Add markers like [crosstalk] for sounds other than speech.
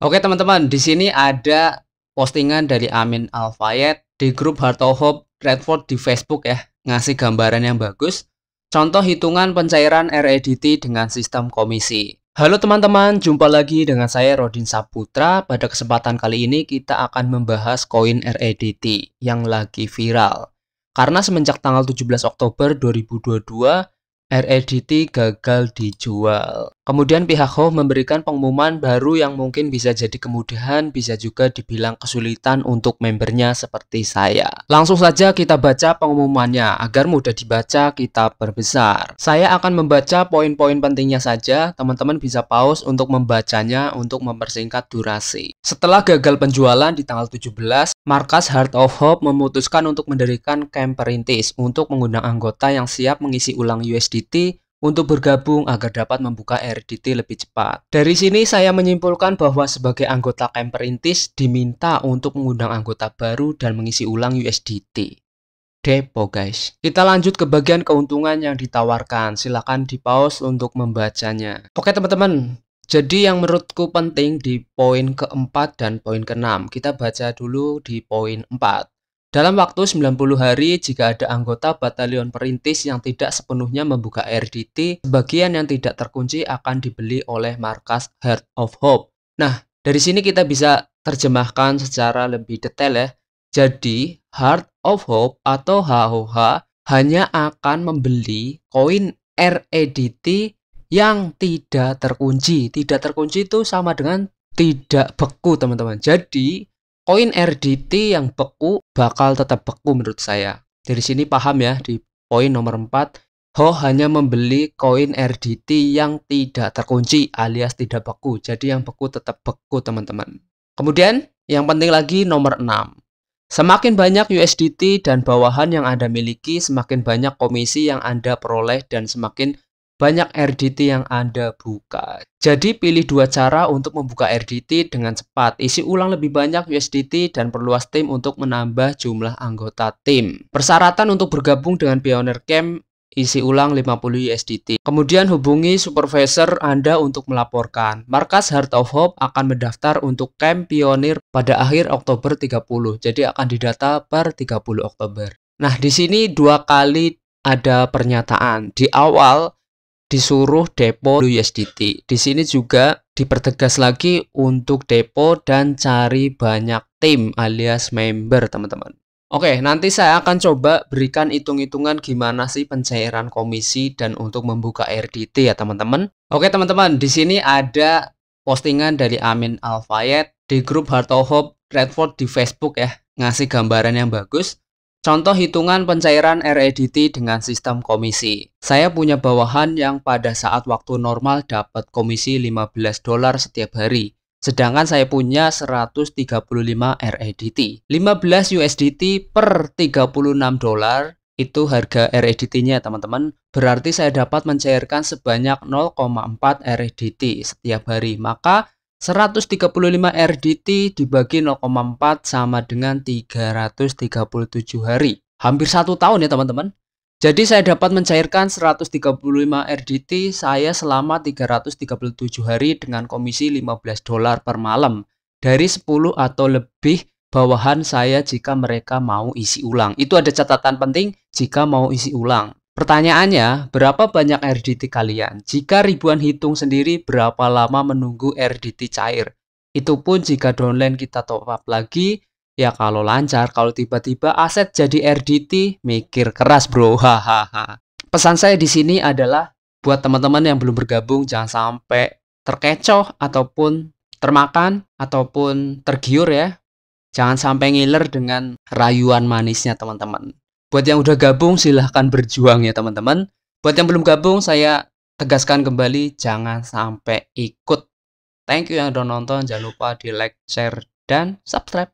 Oke teman-teman, di sini ada postingan dari Amin Alfayet di grup Harto Hope Redford di Facebook ya, ngasih gambaran yang bagus. Contoh hitungan pencairan REDT dengan sistem komisi. Halo teman-teman, jumpa lagi dengan saya Rodin Saputra. Pada kesempatan kali ini kita akan membahas koin REDT yang lagi viral. Karena semenjak tanggal 17 Oktober 2022, REDT gagal dijual. Kemudian pihak Ho memberikan pengumuman baru yang mungkin bisa jadi kemudahan, bisa juga dibilang kesulitan untuk membernya seperti saya. Langsung saja kita baca pengumumannya, agar mudah dibaca kita perbesar. Saya akan membaca poin-poin pentingnya saja, teman-teman bisa pause untuk membacanya untuk mempersingkat durasi. Setelah gagal penjualan di tanggal 17, markas Heart of Hope memutuskan untuk mendirikan camp perintis untuk mengundang anggota yang siap mengisi ulang USDT untuk bergabung agar dapat membuka RDT lebih cepat. Dari sini saya menyimpulkan bahwa sebagai anggota camp perintis diminta untuk mengundang anggota baru dan mengisi ulang USDT. Depo guys. Kita lanjut ke bagian keuntungan yang ditawarkan. Silahkan di pause untuk membacanya. Oke teman-teman, jadi yang menurutku penting di poin keempat dan poin keenam. Kita baca dulu di poin empat. Dalam waktu 90 hari, jika ada anggota batalion perintis yang tidak sepenuhnya membuka RDT, sebagian yang tidak terkunci akan dibeli oleh markas Heart of Hope. Nah, dari sini kita bisa terjemahkan secara lebih detail ya. Jadi, Heart of Hope atau HOH hanya akan membeli koin REDT yang tidak terkunci. Tidak terkunci itu sama dengan tidak beku, teman-teman. Jadi, koin RDT yang beku bakal tetap beku menurut saya. Dari sini paham ya di poin nomor 4, Ho hanya membeli koin RDT yang tidak terkunci alias tidak beku. Jadi yang beku tetap beku, teman-teman. Kemudian, yang penting lagi nomor 6. Semakin banyak USDT dan bawahan yang Anda miliki, semakin banyak komisi yang Anda peroleh dan semakin banyak RDT yang Anda buka. Jadi pilih dua cara untuk membuka RDT dengan cepat. Isi ulang lebih banyak USDT dan perluas tim untuk menambah jumlah anggota tim. Persyaratan untuk bergabung dengan Pioneer Camp isi ulang 50 USDT. Kemudian hubungi supervisor Anda untuk melaporkan. Markas Heart of Hope akan mendaftar untuk camp pionir pada akhir Oktober 30. Jadi akan didata per 30 Oktober. Nah, di sini dua kali ada pernyataan. Di awal disuruh depo USDT. Di sini juga dipertegas lagi untuk depo dan cari banyak tim alias member teman-teman. Oke, nanti saya akan coba berikan hitung-hitungan gimana sih pencairan komisi dan untuk membuka RDT ya teman-teman. Oke teman-teman, di sini ada postingan dari Amin Alfayet di grup Hartohop Redford di Facebook ya, ngasih gambaran yang bagus. Contoh hitungan pencairan REDT dengan sistem komisi. Saya punya bawahan yang pada saat waktu normal dapat komisi 15 dolar setiap hari. Sedangkan saya punya 135 REDT. 15 USDT per 36 dolar itu harga REDT-nya teman-teman. Berarti saya dapat mencairkan sebanyak 0,4 REDT setiap hari. Maka 135 RDT dibagi 0,4 sama dengan 337 hari. Hampir satu tahun ya teman-teman. Jadi saya dapat mencairkan 135 RDT saya selama 337 hari dengan komisi 15 dolar per malam dari 10 atau lebih bawahan saya jika mereka mau isi ulang. Itu ada catatan penting jika mau isi ulang. Pertanyaannya, berapa banyak RDT kalian? Jika ribuan hitung sendiri, berapa lama menunggu RDT cair? Itu pun jika downline kita top up lagi, ya kalau lancar, kalau tiba-tiba aset jadi RDT, mikir keras bro, [laughs] hahaha. Pesan saya di sini adalah buat teman-teman yang belum bergabung, jangan sampai terkecoh ataupun termakan ataupun tergiur ya. Jangan sampai ngiler dengan rayuan manisnya teman-teman. Buat yang udah gabung silahkan berjuang ya teman-teman. Buat yang belum gabung saya tegaskan kembali jangan sampai ikut. Thank you yang udah nonton, jangan lupa di like, share, dan subscribe.